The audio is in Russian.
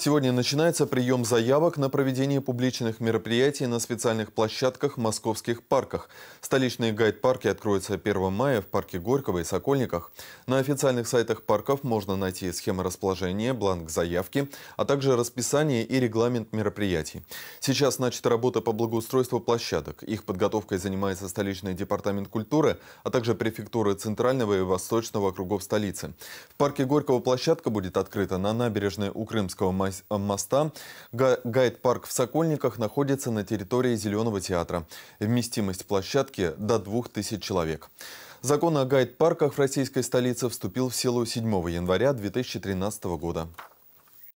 Сегодня начинается прием заявок на проведение публичных мероприятий на специальных площадках в московских парках. Столичные гайд-парки откроются 1 мая в парке Горького и Сокольниках. На официальных сайтах парков можно найти схемы расположения, бланк заявки, а также расписание и регламент мероприятий. Сейчас начата работа по благоустройству площадок. Их подготовкой занимается столичный департамент культуры, а также префектуры Центрального и Восточного округов столицы. В парке Горького площадка будет открыта на набережной у Крымского моста. Э, моста, гайд-парк в Сокольниках находится на территории Зеленого театра. Вместимость площадки до 2000 человек. Закон о гайд-парках в российской столице вступил в силу 7 января 2013 года.